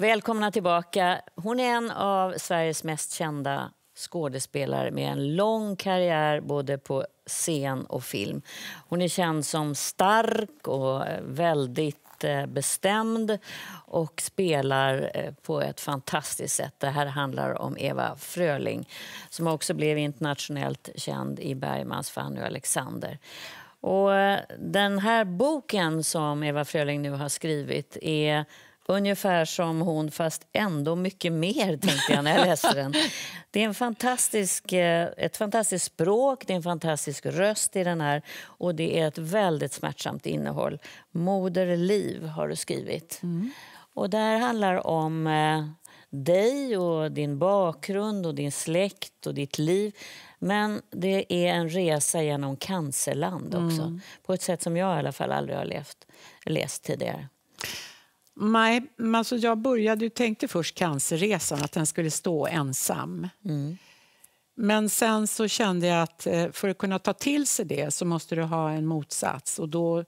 Välkomna tillbaka. Hon är en av Sveriges mest kända skådespelare med en lång karriär både på scen och film. Hon är känd som stark och väldigt eh, bestämd och spelar eh, på ett fantastiskt sätt. Det här handlar om Eva Fröling som också blev internationellt känd i Bergmans Fanny och Alexander. Och eh, den här boken som Eva Fröling nu har skrivit är Ungefär som hon, fast ändå mycket mer, tänkte jag när jag läste den. Det är en fantastisk, eh, ett fantastiskt språk, det är en fantastisk röst i den här och det är ett väldigt smärtsamt innehåll. Moderliv har du skrivit. Mm. Och där handlar om eh, dig och din bakgrund och din släkt och ditt liv. Men det är en resa genom cancerland också, mm. på ett sätt som jag i alla fall aldrig har levt, läst tidigare. Nej, alltså jag började ju, tänkte först cancerresan, att den skulle stå ensam. Mm. Men sen så kände jag att eh, för att kunna ta till sig det så måste du ha en motsats. Och då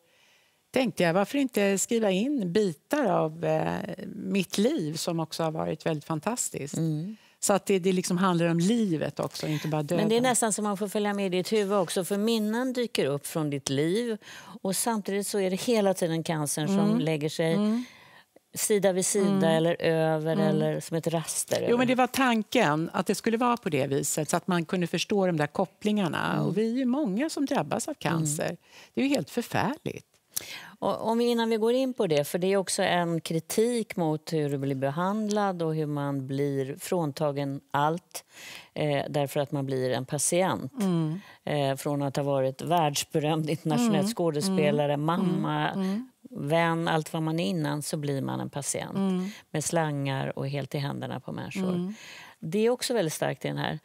tänkte jag, varför inte skriva in bitar av eh, mitt liv som också har varit väldigt fantastiskt. Mm. Så att det, det liksom handlar om livet också, inte bara döden. Men det är nästan som man får följa med i ditt huvud också, för minnen dyker upp från ditt liv och samtidigt så är det hela tiden cancern mm. som lägger sig. Mm sida vid sida mm. eller över mm. eller som ett raster? Jo, men det var tanken att det skulle vara på det viset så att man kunde förstå de där kopplingarna. Mm. Och vi är många som drabbas av mm. cancer. Det är ju helt förfärligt. Och, om innan vi går in på det, för det är också en kritik mot hur du blir behandlad och hur man blir fråntagen allt eh, därför att man blir en patient. Mm. Eh, från att ha varit världsberömd mm. internationell mm. skådespelare, mm. mamma, mm vän, allt vad man är innan, så blir man en patient mm. med slangar och helt i händerna på människor. Mm. Det är också väldigt starkt i den här.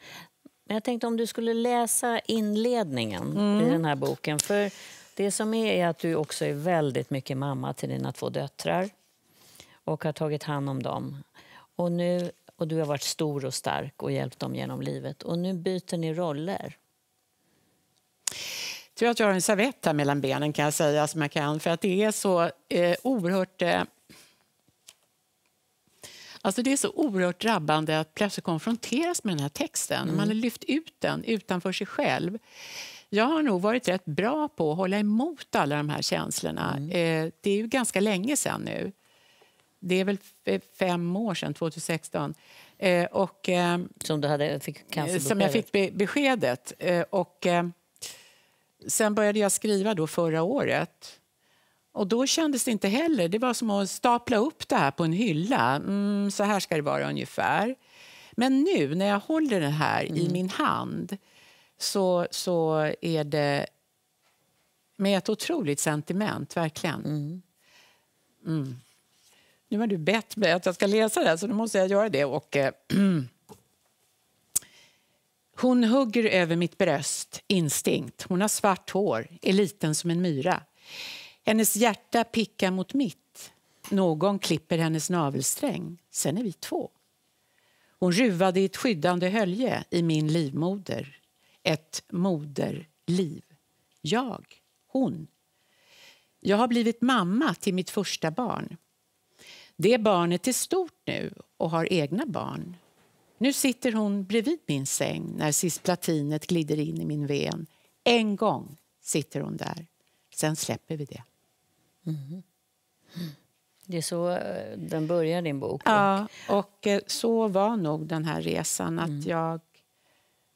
Men jag tänkte om du skulle läsa inledningen mm. i den här boken. För det som är, är att du också är väldigt mycket mamma till dina två döttrar och har tagit hand om dem. Och, nu, och du har varit stor och stark och hjälpt dem genom livet. Och nu byter ni roller tur att jag har en servett här mellan benen kan jag säga som jag kan för att det är så eh, oerhört eh, Alltså det är så oerhört drabbande att plötsligt konfronteras med den här texten. Mm. Man har lyft ut den utanför sig själv. Jag har nog varit rätt bra på att hålla emot alla de här känslorna. Mm. Eh, det är ju ganska länge sedan nu. Det är väl fem år sedan, 2016. Eh, och, eh, som du hade, fick cancerbeskedet? Som jag fick be beskedet. Eh, och, eh, sen började jag skriva då förra året. Och då kändes det inte heller. Det var som att stapla upp det här på en hylla. Mm, så här ska det vara ungefär. Men nu när jag håller det här mm. i min hand så, så är det med ett otroligt sentiment, verkligen. Mm. mm. Nu har du bett mig att jag ska läsa det här, så nu måste jag göra det. Och, eh, Hon hugger över mitt bröst, instinkt. Hon har svart hår, är liten som en myra. Hennes hjärta pickar mot mitt. Någon klipper hennes navelsträng. Sen är vi två. Hon ruvade i ett skyddande hölje i min livmoder. Ett moderliv. Jag. Hon. Jag har blivit mamma till mitt första barn. Det barnet är stort nu och har egna barn. Nu sitter hon bredvid min säng när cisplatinet glider in i min ven. En gång sitter hon där. Sen släpper vi det. Mm. Det är så eh, den börjar, din bok. Ja, och eh, så var nog den här resan. att mm. jag,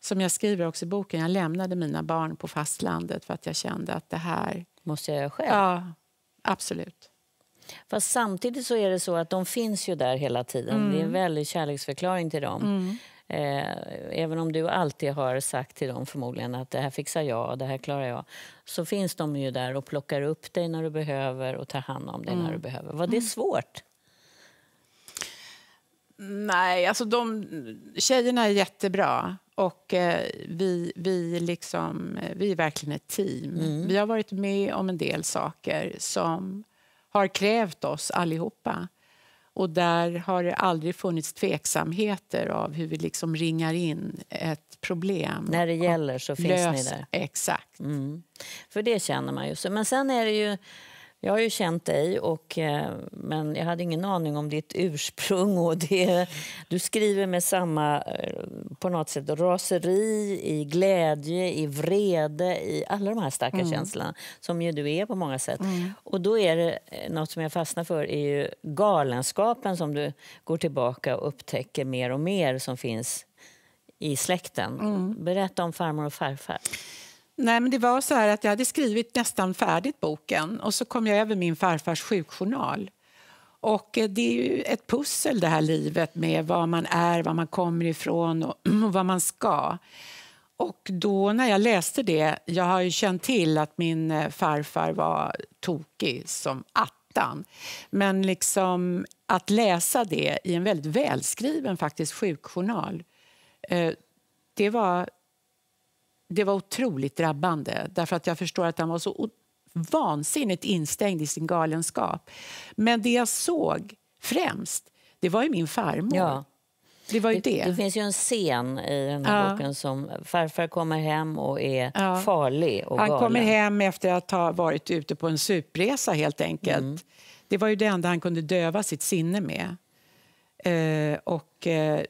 Som jag skriver också i boken, jag lämnade mina barn på fastlandet för att jag kände att det här... Måste jag göra själv? Ja, absolut. Fast samtidigt så är det så att de finns ju där hela tiden. Mm. Det är en mm. väldig kärleksförklaring till dem. Mm. Eh, även om du alltid har sagt till dem förmodligen att det här fixar jag det här klarar jag. Så finns de ju där och plockar upp dig när du behöver och tar hand om dig mm. när du behöver. Var det mm. svårt? Nej, alltså de, tjejerna är jättebra. Och eh, vi, vi, liksom, eh, vi är verkligen ett team. Mm. Vi har varit med om en del saker som har krävt oss allihopa. Och där har det aldrig funnits tveksamheter av hur vi liksom ringar in ett problem. När det gäller så finns lös, ni där. Exakt. Mm. För det känner man ju. Men sen är det ju jag har ju känt dig, och, eh, men jag hade ingen aning om ditt ursprung. Och det, du skriver med samma eh, på något sätt, raseri, i glädje, i vrede i alla de här starka mm. känslorna, som ju du är på många sätt. Mm. Och då är det eh, något som jag fastnar för är ju galenskapen som du går tillbaka och upptäcker mer och mer som finns i släkten. Mm. Berätta om farmor och farfar. Nej, men det var så här att jag hade skrivit nästan färdigt boken och så kom jag över min farfars sjukjournal. Och eh, det är ju ett pussel det här livet med var man är, var man kommer ifrån och, och vad man ska. Och då när jag läste det, jag har ju känt till att min eh, farfar var tokig som attan. Men liksom att läsa det i en väldigt välskriven faktiskt sjukjournal, eh, det var det var otroligt drabbande därför att jag förstår att han var så vansinnigt instängd i sin galenskap. Men det jag såg främst, det var ju min farmor. Ja. Det, var ju det, det. det finns ju en scen i den här ja. boken som farfar kommer hem och är ja. farlig och Han galen. kommer hem efter att ha varit ute på en supresa helt enkelt. Mm. Det var ju det enda han kunde döva sitt sinne med. Eh, och eh,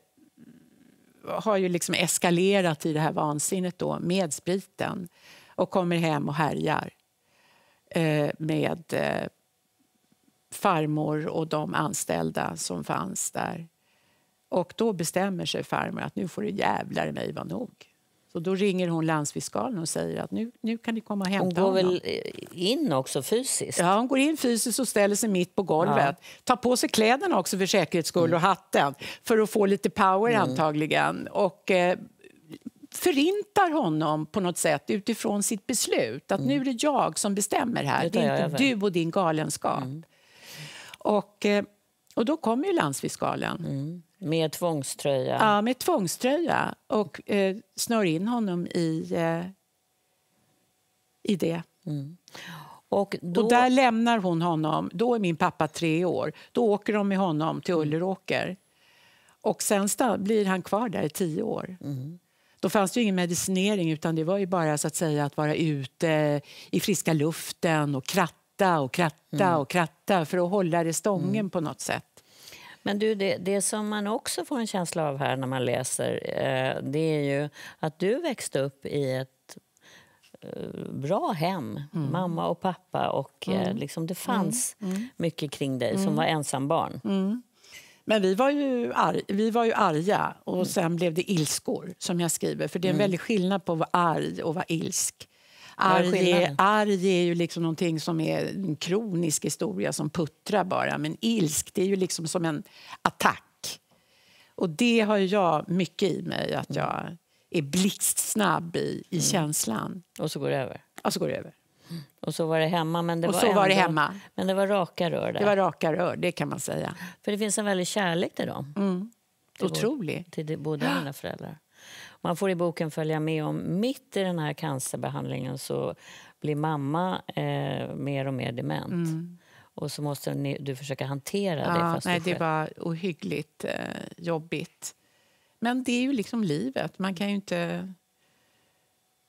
har ju liksom eskalerat i det här vansinnet då med spriten och kommer hem och härjar eh, med eh, farmor och de anställda som fanns där. Och då bestämmer sig farmor att nu får det jävlar i mig vara nog. Så då ringer hon landsfiskalen och säger att nu, nu kan ni komma och hämta honom. Hon går honom. väl in också fysiskt? Ja, hon går in fysiskt och ställer sig mitt på golvet. Ja. Tar på sig kläderna också för säkerhets skull mm. och hatten för att få lite power mm. antagligen. Och, eh, förintar honom på något sätt utifrån sitt beslut. Att mm. nu är det jag som bestämmer här, det är inte du och din galenskap. Mm. Och, eh, och då kom ju landsfiskalen. Mm. Med tvångströja? Ja, med tvångströja och eh, snör in honom i, eh, i det. Mm. Och, då... och, där lämnar hon honom. Då är min pappa tre år. Då åker de med honom till mm. Ulleråker. Och sen blir han kvar där i tio år. Mm. Då fanns det ingen medicinering, utan det var ju bara så att, säga, att vara ute i friska luften och kratta kratta och kratta mm. och kratta för att hålla det stången mm. på något sätt. Men du, det, det, som man också får en känsla av här när man läser eh, det är ju att du växte upp i ett eh, bra hem, mm. mamma och pappa. och eh, mm. liksom Det fanns mm. Mm. mycket kring dig som var ensambarn. Men vi var, ju arg, vi var ju arga och sen blev det ilskor som jag skriver. För det är en väldig skillnad på att vara arg och vara ilsk. Arg är, arg är ju liksom någonting som är en kronisk historia som puttrar bara. Men ilsk, det är ju liksom som en attack. Och det har jag mycket i mig, att mm. jag är blixtsnabb i, i mm. känslan. Och så går det över? Och så går det över. Mm. Och så var det hemma. Men det, och var, så ändå, var det hemma. Men det var raka rör där. Det var raka rör, det kan man säga. För det finns en väldig kärlek till dem. Mm. Till Otrolig. Vår, till både mina föräldrar. Man får i boken följa med om mitt i den här cancerbehandlingen så blir mamma eh, mer och mer dement. Mm. Och så måste ni, du försöka hantera ja, det. Fast nej, det var ohyggligt eh, jobbigt. Men det är ju liksom livet. Man kan ju inte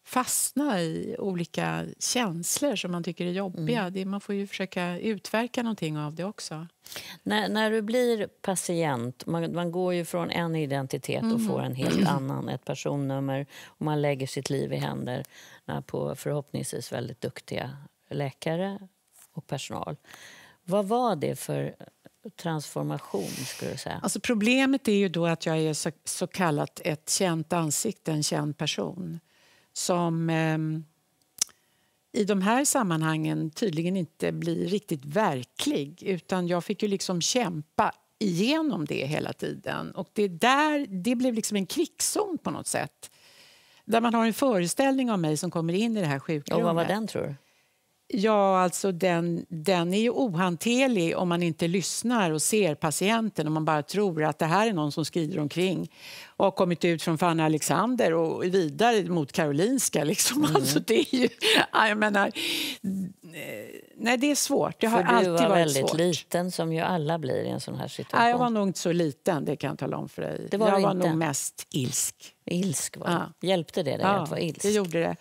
fastna i olika känslor som man tycker är jobbiga. Mm. Det, man får ju försöka utverka någonting av det också. När, när du blir patient, man, man går ju från en identitet mm. och får mm. en helt annan, ett personnummer och man lägger sitt liv i händer på förhoppningsvis väldigt duktiga läkare och personal. Vad var det för transformation? skulle du säga? Alltså problemet är ju då att jag är så, så kallat ett känt ansikte, en känd person som ehm, i de här sammanhangen tydligen inte blir riktigt verklig. Utan Jag fick ju liksom kämpa igenom det hela tiden. Och Det, där, det blev liksom en krigszon på något sätt. Där man har en föreställning av mig som kommer in i det här sjukrummet. Och vad var den tror du? Ja, alltså den, den är ju ohanterlig om man inte lyssnar och ser patienten, och man bara tror att det här är någon som skrider omkring och har kommit ut från Fanny Alexander och vidare mot Karolinska. Liksom. Mm. Alltså, det är ju, jag menar, Eh, nej, det är svårt. Det har För alltid varit svårt. Du var väldigt svårt. liten, som ju alla blir i en sån här situation. Nej, jag var nog inte så liten, det kan jag tala om för dig. Det var jag var inte. nog mest ilsk. Ilsk var ja. Hjälpte det dig ja, att vara ilsk? det gjorde det.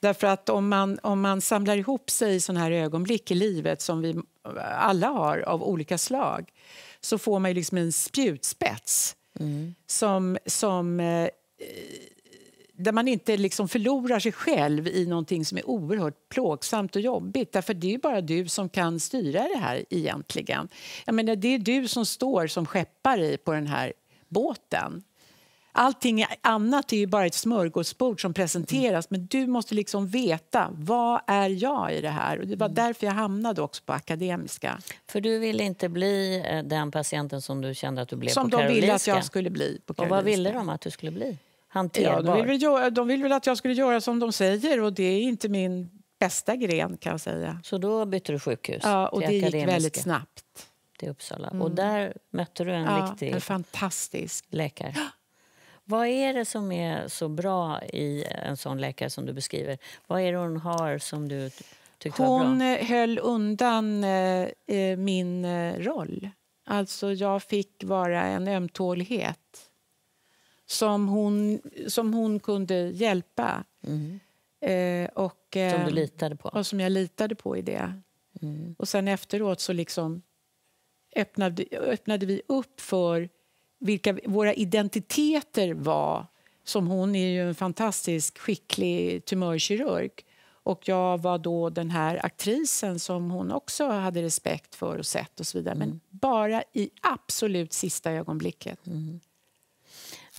Därför att om man, om man samlar ihop sig i sådana här ögonblick i livet som vi alla har av olika slag så får man ju liksom en spjutspets mm. som, som eh, där man inte liksom förlorar sig själv i någonting som är oerhört plågsamt och jobbigt. Därför det är bara du som kan styra det här egentligen. Jag menar, det är du som står som skeppare på den här båten. Allting annat är ju bara ett smörgåsbord som presenteras men du måste liksom veta vad är jag i det här. Och det var mm. därför jag hamnade också på Akademiska. För du ville inte bli eh, den patienten som du kände att du blev som på Karolinska? Som de ville att jag skulle bli på Karolinska. Och vad ville de att du skulle bli? hanterbar. Ja, de, vill väl, de vill väl att jag skulle göra som de säger och det är inte min bästa gren kan jag säga. Så då bytte du sjukhus? Ja, och det gick väldigt snabbt. Till Uppsala. Mm. Och där mötte du en ja, riktig en fantastisk. läkare. Vad är det som är så bra i en sån läkare som du beskriver? Vad är det hon har som du tyckte hon var bra? Hon eh, höll undan eh, eh min eh, roll. Alltså jag fick vara en ömtålighet som hon, som hon kunde hjälpa. Mm. Eh, och, eh, som du litade på? Och som jag litade på i det. Mm. Och sen efteråt så liksom öppnade, öppnade vi upp för vilka våra identiteter var. Som hon är ju en fantastisk skicklig tumörkirurg. Och jag var då den här aktrisen som hon också hade respekt för och sett och så vidare. Mm. Men bara i absolut sista ögonblicket. Mm.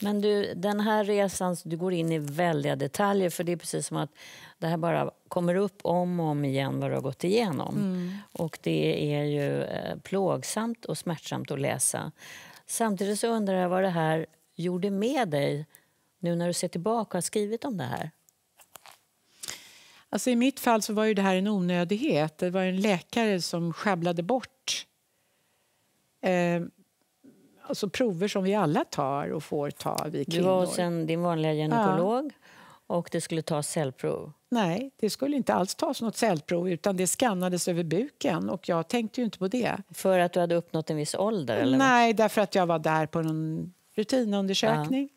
Men du, den här resan, du går in i väldiga detaljer för det är precis som att det här bara kommer upp om och om igen vad du har gått igenom. Mm. Och det är ju eh, plågsamt och smärtsamt att läsa. Samtidigt så undrar jag vad det här gjorde med dig nu när du ser tillbaka och har skrivit om det här? Alltså I mitt fall så var ju det här en onödighet. Det var en läkare som sjabblade bort eh, alltså prover som vi alla tar och får ta, vi Du var hos din vanliga gynekolog ja. och det skulle tas cellprov. Nej, det skulle inte alls tas något cellprov utan det skannades över buken och jag tänkte ju inte på det. För att du hade uppnått en viss ålder? Eller? Nej, därför att jag var där på en rutinundersökning.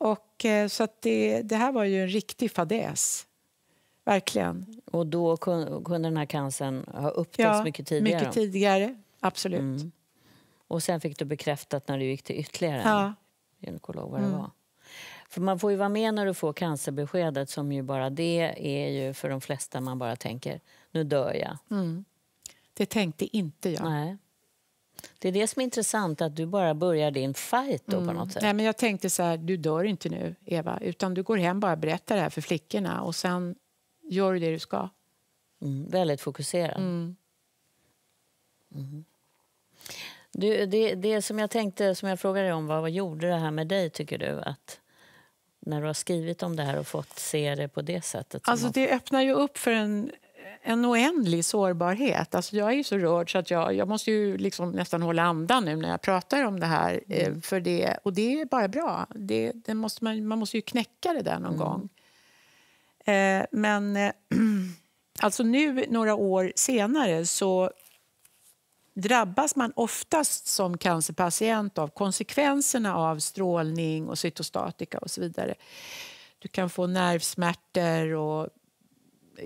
Ja. Och, eh, så det, det, här var ju en riktig fadäs. Verkligen. Och då kunde den här cancern ha upptäckts ja, mycket tidigare? mycket tidigare. Absolut. Mm. Och sen fick du bekräftat när du gick till ytterligare ja. en gynekolog vad det mm. var. För man får ju vara med när du får cancerbeskedet som ju bara det är ju för de flesta man bara tänker, nu dör jag. Mm. Det tänkte inte jag. Nej. Det är det som är intressant, att du bara börjar din fight då mm. på något sätt. Nej, men jag tänkte så här, du dör inte nu, Eva, utan du går hem bara berättar det här för flickorna och sen gör du det du ska. Mm, väldigt fokuserad. Mm. mm. Du, det, det som jag tänkte, som jag frågade dig om, vad, vad gjorde det här med dig tycker du? Att när du har skrivit om det här och fått se det på det sättet? Alltså det öppnar ju upp för en, en oändlig sårbarhet. Alltså jag är så rörd så att jag, jag måste ju liksom nästan hålla andan nu när jag pratar om det här. Eh, mm. För det, och det är bara bra. Det, det måste man, man måste ju knäcka det där någon mm. gång. Eh, men eh, alltså nu, några år senare, så drabbas man oftast som cancerpatient av konsekvenserna av strålning och cytostatika och så vidare. Du kan få nervsmärtor och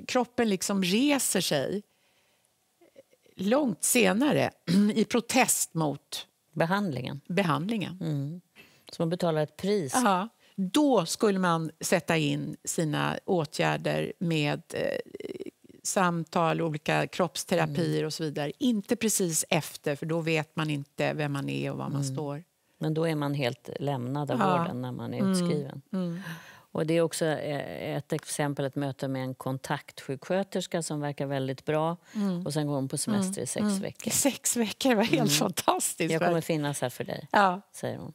kroppen liksom reser sig långt senare i protest mot behandlingen. behandlingen. Mm. Så man betalar ett pris. Aha. Då skulle man sätta in sina åtgärder med eh, samtal, olika kroppsterapier mm. och så vidare. Inte precis efter, för då vet man inte vem man är och var man mm. står. Men då är man helt lämnad av ja. vården när man är mm. utskriven. Och det är också eh, ett exempel, ett möte med en kontaktsjuksköterska som verkar väldigt bra. Mm. Och sen går hon på semester mm. i sex mm. veckor. Sex veckor, var helt mm. fantastiskt. Jag kommer finnas här för dig, ja. säger hon.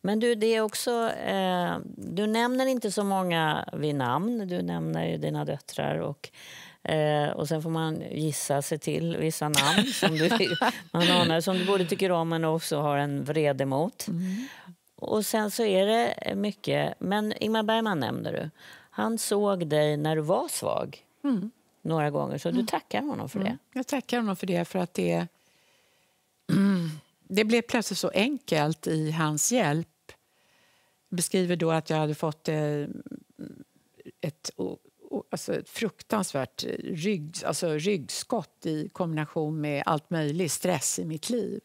Men du, det är också, eh, du nämner inte så många vid namn. Du nämner dina döttrar och Eh, och sen får man gissa sig till vissa namn som du, man anar, som du både tycker om men också har en vrede mot. Mm. Och sen så är det mycket, men Ingmar Bergman nämner du. Han såg dig när du var svag mm. några gånger, så du mm. tackar honom för det. Mm. Jag tackar honom för det, för att det, det blev plötsligt så enkelt i hans hjälp. Jag beskriver då att jag hade fått eh, ett alltså ett fruktansvärt eh, rygg, alltså ryggskott i kombination med allt möjligt stress i mitt liv.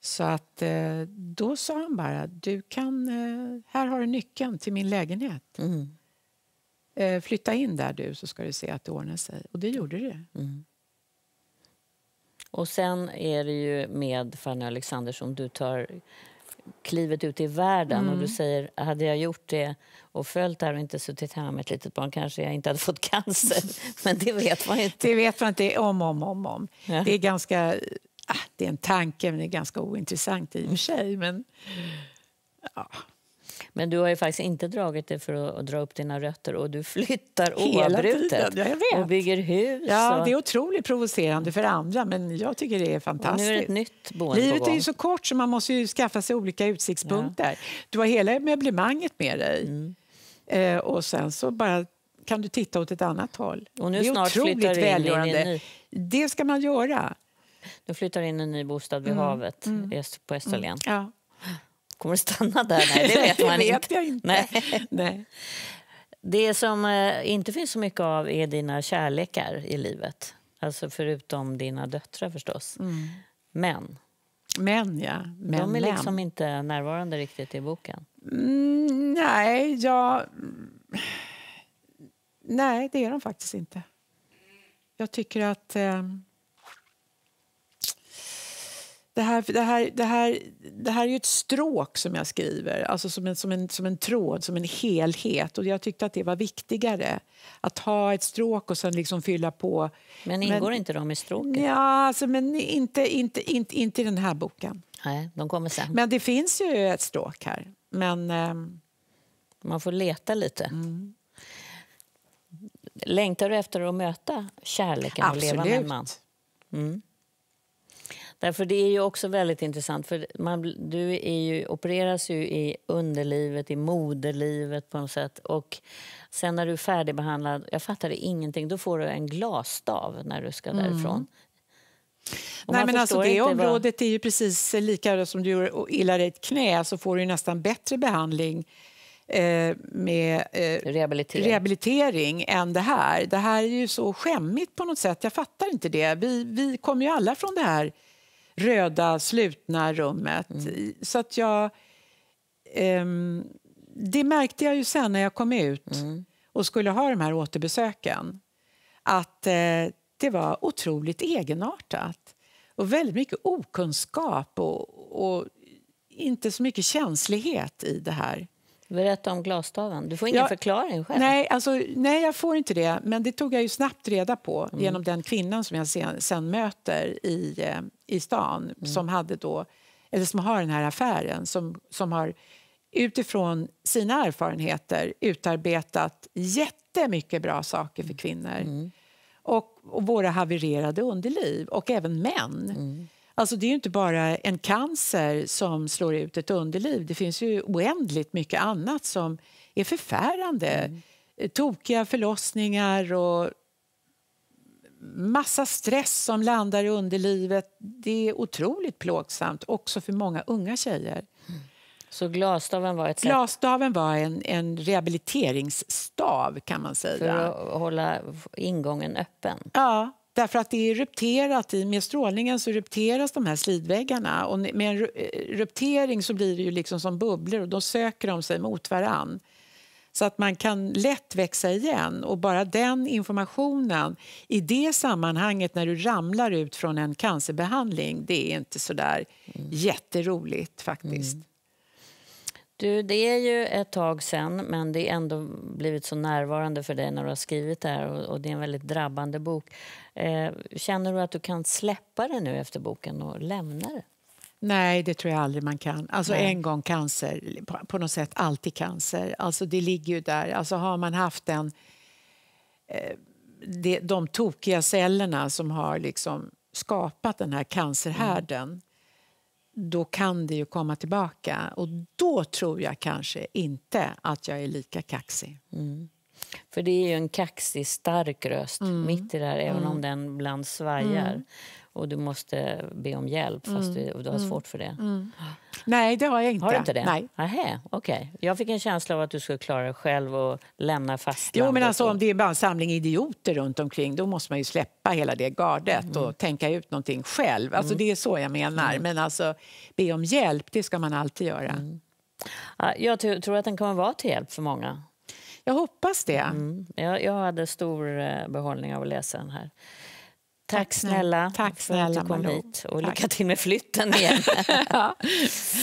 Så att eh, då sa han bara, du kan, eh, här har du nyckeln till min lägenhet. Mm. Flytta in där du så ska du se att det ordnar sig. Och det gjorde det. Mm. Och sen är det ju med Fanny Alexander som du tar klivet ut i världen mm. och du mm. säger hade jag gjort det och följt där och inte suttit hemma med ett litet barn kanske jag inte hade fått cancer. Men det vet man inte. Det vet man inte om om om om. Ja. Det är ganska, ah, det är en tanke men det är ganska ointressant i och för mm. sig. Men, ja. Men du har ju faktiskt inte dragit det för att dra upp dina rötter och du flyttar oavbrutet och bygger hus. Ja, och... det är otroligt provocerande för andra men jag tycker det är fantastiskt. Och nu är det ett nytt boende Livet är ju så kort så man måste ju skaffa sig olika utsiktspunkter. Ja. Du har hela möblemanget med dig mm. eh, och sen så bara kan du titta åt ett annat håll. Och nu det är snart otroligt välgörande. Ny... Det ska man göra. Du flyttar in i en ny bostad vid mm. havet mm. på Österlen. Mm. Ja. Kommer att stanna där? Nej, det vet man det vet inte. Jag inte. Nej. Nej. Det som eh, inte finns så mycket av är dina kärlekar i livet. Alltså förutom dina döttrar förstås. Mm. Men. Men ja. Men, de är liksom men. inte närvarande riktigt i boken. Mm, nej, jag... Nej, det är de faktiskt inte. Jag tycker att... Eh det här, det, här, det, här, det här är ju ett stråk som jag skriver, alltså som en, som, en, som en tråd, som en helhet. Och Jag tyckte att det var viktigare, att ha ett stråk och sen liksom fylla på. Men ingår men, inte de i stråket? Ja, alltså, men inte, inte, inte, inte i den här boken. Nej, de kommer sen. Men det finns ju ett stråk här. Men, ehm... Man får leta lite. Mm. Längtar du efter att möta kärleken Absolut. och leva med en man? Mm. Därför det är ju också väldigt intressant, för man, du är ju, opereras ju i underlivet, i moderlivet på något sätt. Och sen när du är färdigbehandlad, jag fattar ingenting, då får du en glasstav när du ska mm. därifrån. Mm. Nej, men alltså det området vad... är ju precis lika som du gör illa dig ett knä så får du nästan bättre behandling eh, med eh, rehabilitering. rehabilitering. än det här. Det här är ju så skämmigt på något sätt. Jag fattar inte det. Vi, vi kommer ju alla från det här röda slutna rummet. Mm. Så att jag... Um, det märkte jag ju sen när jag kom ut mm. och skulle ha de här återbesöken. Att eh, det var otroligt egenartat och väldigt mycket okunskap och, och, inte så mycket känslighet i det här. Berätta om glasstaven. Du får ingen ja, förklaring själv. Nej, alltså, nej, jag får inte det. Men det tog jag ju snabbt reda på mm. genom den kvinnan som jag sen, sen möter i eh, i stan mm. som, hade då, eller som har den här affären som, som har utifrån sina erfarenheter utarbetat jättemycket bra saker för mm. kvinnor. Mm. Och, och, våra havererade underliv, och även män. Mm. Alltså det är inte bara en cancer som slår ut ett underliv. Det finns ju oändligt mycket annat som är förfärande. Mm. Eh, tokiga förlossningar och massa stress som landar i underlivet. Det är otroligt plågsamt, också för många unga tjejer. Så glasstaven var ett sätt? Glasstaven var en, en rehabiliteringsstav kan man säga. För att hålla ingången öppen? Ja, därför att det är rupterat. med strålningen så rupteras de här slidväggarna och med en ruptering så blir det ju liksom som bubblor och då söker de sig mot varann så att man kan lätt växa igen. Och bara den informationen i det sammanhanget när du ramlar ut från en cancerbehandling, det är inte så där mm. jätteroligt faktiskt. Mm. Du, det är ju ett tag sen, men det är ändå blivit så närvarande för dig när du har skrivit det här och, och det är en väldigt drabbande bok. Eh, känner du att du kan släppa det nu efter boken och lämna det? Nej, det tror jag aldrig man kan. Alltså Nej. en gång cancer, på något sätt alltid cancer. Alltså det ligger ju där. Alltså har man haft en... Eh, de tokiga cellerna som har liksom skapat den här cancerhärden mm. då kan det ju komma tillbaka. Och då tror jag kanske inte att jag är lika kaxig. Mm. För det är ju en kaxig, stark röst mm. mitt i det här, även om mm. den ibland svajar. Mm och du måste be om hjälp fast mm. du, du har mm. svårt för det. Mm. Nej, det har jag inte. Har du inte det? Nej. Aha, okay. Jag fick en känsla av att du skulle klara dig själv och lämna fastlandet. Jo, men alltså, och... om det är bara en samling idioter runt omkring då måste man ju släppa hela det gardet mm. och tänka ut någonting själv. Alltså, mm. Det är så jag menar. Mm. Men alltså, be om hjälp, det ska man alltid göra. Jag tror att den kommer vara till hjälp för många. Jag hoppas det. Jag, jag hade stor eh, behållning av att läsa den här. Tack snälla, Tack snälla för att du kom Malou. hit och lycka till med flytten igen. ja.